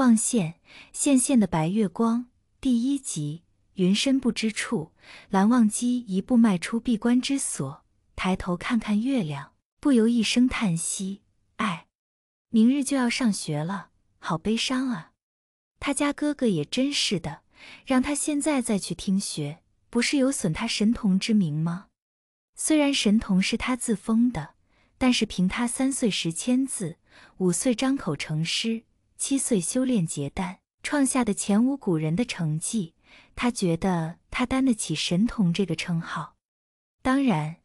望线线线的白月光，第一集云深不知处。蓝忘机一步迈出闭关之所，抬头看看月亮，不由一声叹息：“哎，明日就要上学了，好悲伤啊！”他家哥哥也真是的，让他现在再去听学，不是有损他神童之名吗？虽然神童是他自封的，但是凭他三岁识千字，五岁张口成诗。七岁修炼结丹，创下的前无古人的成绩，他觉得他担得起神童这个称号。当然，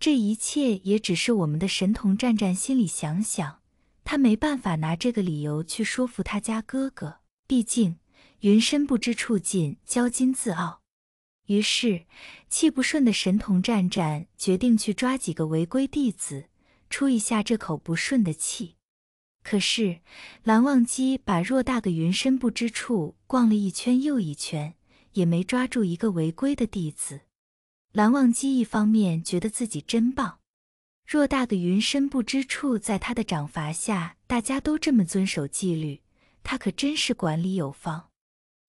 这一切也只是我们的神童战战心里想想，他没办法拿这个理由去说服他家哥哥。毕竟云深不知处，近骄矜自傲。于是，气不顺的神童战战决定去抓几个违规弟子，出一下这口不顺的气。可是蓝忘机把偌大的云深不知处逛了一圈又一圈，也没抓住一个违规的弟子。蓝忘机一方面觉得自己真棒，偌大的云深不知处在他的掌罚下，大家都这么遵守纪律，他可真是管理有方；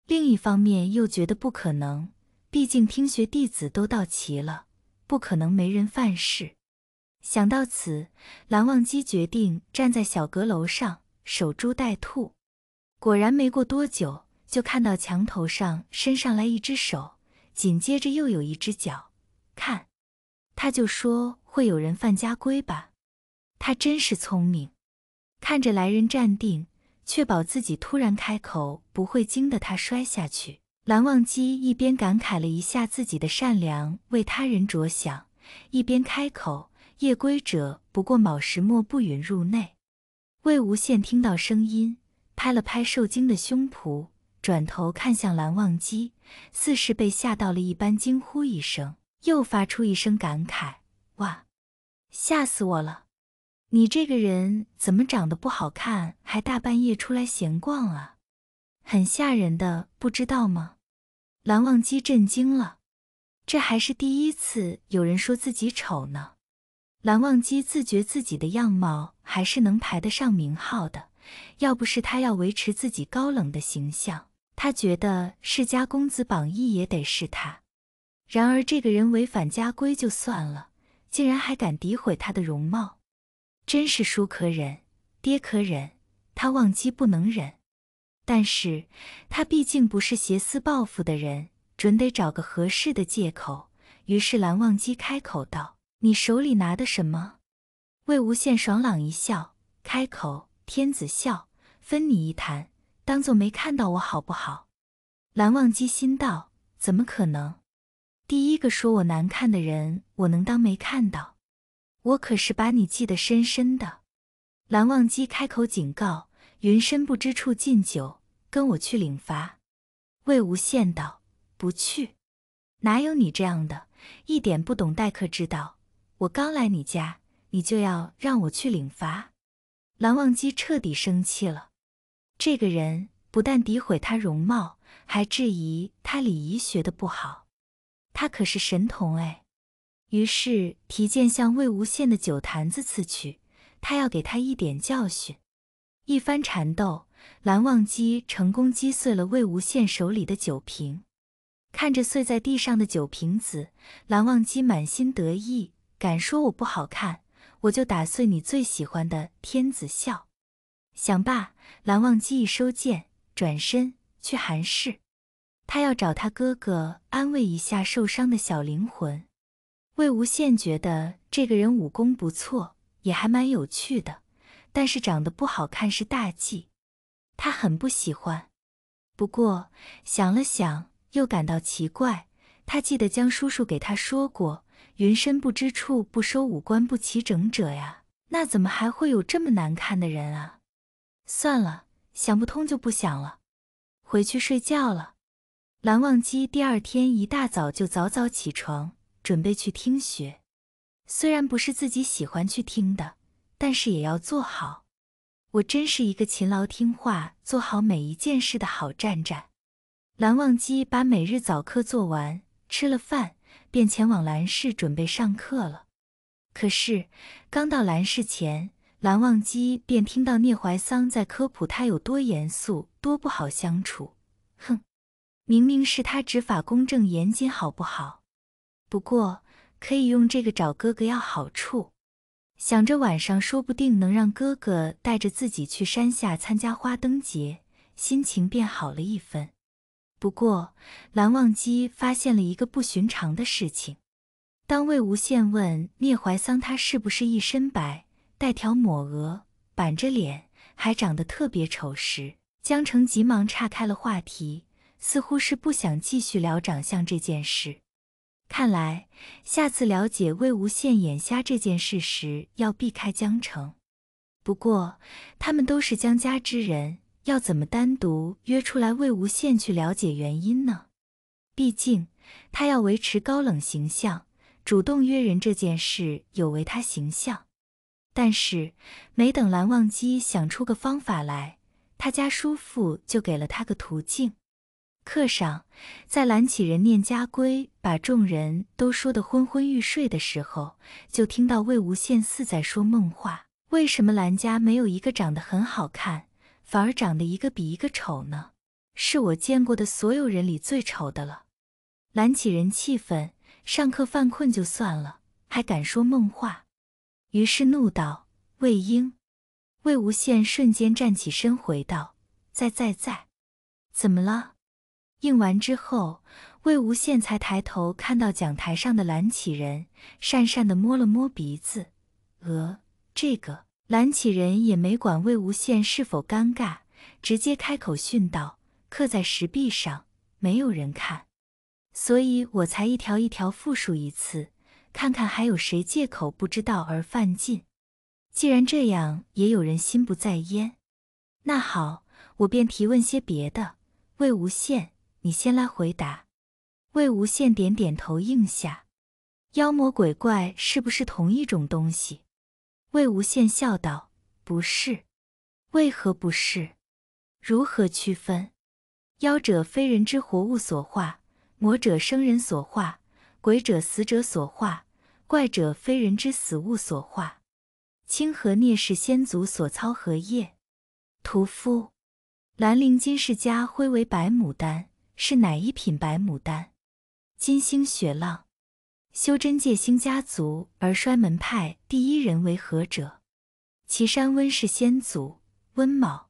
另一方面又觉得不可能，毕竟听学弟子都到齐了，不可能没人犯事。想到此，蓝忘机决定站在小阁楼上守株待兔。果然，没过多久，就看到墙头上伸上来一只手，紧接着又有一只脚。看，他就说会有人犯家规吧。他真是聪明。看着来人站定，确保自己突然开口不会惊得他摔下去，蓝忘机一边感慨了一下自己的善良，为他人着想，一边开口。夜归者不过卯时末，不允入内。魏无羡听到声音，拍了拍受惊的胸脯，转头看向蓝忘机，似是被吓到了一般，惊呼一声，又发出一声感慨：“哇，吓死我了！你这个人怎么长得不好看，还大半夜出来闲逛啊？很吓人的，不知道吗？”蓝忘机震惊了，这还是第一次有人说自己丑呢。蓝忘机自觉自己的样貌还是能排得上名号的，要不是他要维持自己高冷的形象，他觉得世家公子榜一也得是他。然而这个人违反家规就算了，竟然还敢诋毁他的容貌，真是叔可忍，爹可忍，他忘机不能忍。但是他毕竟不是挟私报复的人，准得找个合适的借口。于是蓝忘机开口道。你手里拿的什么？魏无羡爽朗一笑，开口：“天子笑，分你一坛，当做没看到我，好不好？”蓝忘机心道：“怎么可能？第一个说我难看的人，我能当没看到？我可是把你记得深深的。”蓝忘机开口警告：“云深不知处，敬酒，跟我去领罚。”魏无羡道：“不去，哪有你这样的，一点不懂待客之道。”我刚来你家，你就要让我去领罚？蓝忘机彻底生气了。这个人不但诋毁他容貌，还质疑他礼仪学的不好。他可是神童哎！于是提剑向魏无羡的酒坛子刺去，他要给他一点教训。一番缠斗，蓝忘机成功击碎了魏无羡手里的酒瓶。看着碎在地上的酒瓶子，蓝忘机满心得意。敢说我不好看，我就打碎你最喜欢的天子笑。想罢，蓝忘机一收剑，转身去韩氏。他要找他哥哥安慰一下受伤的小灵魂。魏无羡觉得这个人武功不错，也还蛮有趣的，但是长得不好看是大忌，他很不喜欢。不过想了想，又感到奇怪，他记得江叔叔给他说过。云深不知处，不收五官不齐整者呀？那怎么还会有这么难看的人啊？算了，想不通就不想了，回去睡觉了。蓝忘机第二天一大早就早早起床，准备去听学。虽然不是自己喜欢去听的，但是也要做好。我真是一个勤劳听话、做好每一件事的好战战。蓝忘机把每日早课做完，吃了饭。便前往兰室准备上课了。可是刚到兰室前，蓝忘机便听到聂怀桑在科普他有多严肃、多不好相处。哼，明明是他执法公正严谨，好不好？不过可以用这个找哥哥要好处。想着晚上说不定能让哥哥带着自己去山下参加花灯节，心情便好了一分。不过，蓝忘机发现了一个不寻常的事情。当魏无羡问聂怀桑他是不是一身白、带条抹额、板着脸、还长得特别丑时，江澄急忙岔开了话题，似乎是不想继续聊长相这件事。看来，下次了解魏无羡眼瞎这件事时要避开江澄。不过，他们都是江家之人。要怎么单独约出来魏无羡去了解原因呢？毕竟他要维持高冷形象，主动约人这件事有违他形象。但是没等蓝忘机想出个方法来，他家叔父就给了他个途径。课上，在蓝启仁念家规，把众人都说得昏昏欲睡的时候，就听到魏无羡似在说梦话：“为什么蓝家没有一个长得很好看？”反而长得一个比一个丑呢，是我见过的所有人里最丑的了。蓝启人气愤，上课犯困就算了，还敢说梦话，于是怒道：“魏婴！”魏无羡瞬间站起身，回道：“在在在，怎么了？”应完之后，魏无羡才抬头看到讲台上的蓝启人，讪讪地摸了摸鼻子：“呃，这个。”蓝启仁也没管魏无羡是否尴尬，直接开口训道：“刻在石壁上，没有人看，所以我才一条一条复述一次，看看还有谁借口不知道而犯禁。既然这样，也有人心不在焉，那好，我便提问些别的。魏无羡，你先来回答。”魏无羡点点头应下：“妖魔鬼怪是不是同一种东西？”魏无羡笑道：“不是，为何不是？如何区分？妖者非人之活物所化，魔者生人所化，鬼者死者所化，怪者非人之死物所化。清河聂氏先祖所操何业？屠夫。兰陵金氏家徽为白牡丹，是哪一品白牡丹？金星雪浪。”修真界星家族而衰门派，第一人为何者？岐山温氏先祖温卯。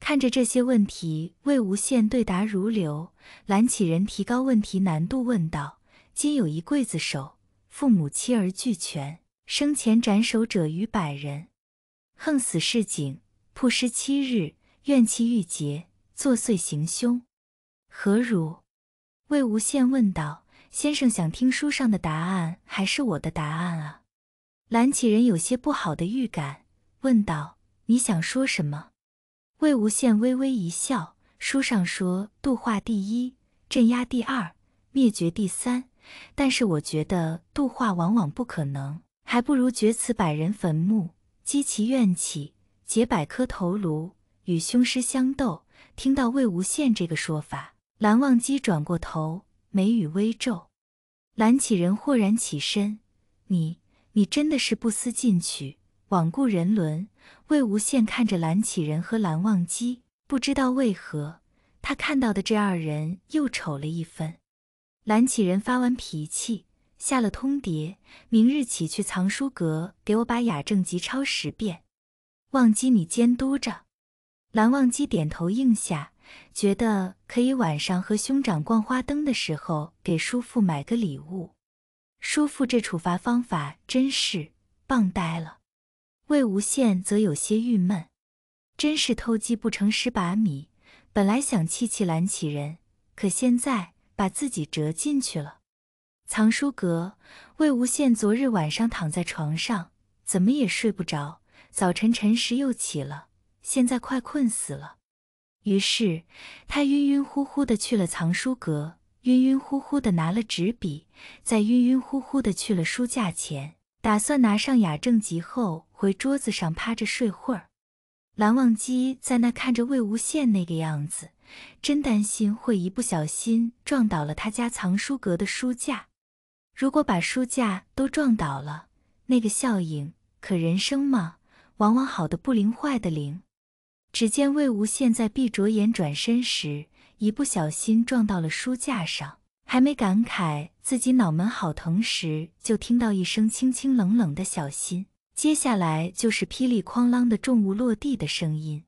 看着这些问题，魏无羡对答如流。蓝启仁提高问题难度，问道：“今有一刽子手，父母妻儿俱全，生前斩首者逾百人，横死市井，曝尸七日，怨气郁结，作祟行凶，何如？”魏无羡问道。先生想听书上的答案，还是我的答案啊？蓝启仁有些不好的预感，问道：“你想说什么？”魏无羡微微一笑：“书上说度化第一，镇压第二，灭绝第三。但是我觉得度化往往不可能，还不如掘此百人坟墓，积其怨气，解百颗头颅与凶尸相斗。”听到魏无羡这个说法，蓝忘机转过头。眉宇微皱，蓝启人豁然起身。你，你真的是不思进取，罔顾人伦。魏无羡看着蓝启人和蓝忘机，不知道为何，他看到的这二人又丑了一分。蓝启人发完脾气，下了通牒：明日起去藏书阁，给我把《雅正集》抄十遍。忘机，你监督着。蓝忘机点头应下。觉得可以晚上和兄长逛花灯的时候给叔父买个礼物，叔父这处罚方法真是棒呆了。魏无羡则有些郁闷，真是偷鸡不成蚀把米，本来想气气蓝起人，可现在把自己折进去了。藏书阁，魏无羡昨日晚上躺在床上，怎么也睡不着，早晨辰时又起了，现在快困死了。于是他晕晕乎乎的去了藏书阁，晕晕乎乎的拿了纸笔，再晕晕乎乎的去了书架前，打算拿上《雅正集》后回桌子上趴着睡会儿。蓝忘机在那看着魏无羡那个样子，真担心会一不小心撞倒了他家藏书阁的书架。如果把书架都撞倒了，那个效应可人生嘛，往往好的不灵，坏的灵。只见魏无羡在闭着眼转身时，一不小心撞到了书架上，还没感慨自己脑门好疼时，就听到一声清清冷冷的“小心”，接下来就是噼里哐啷的重物落地的声音。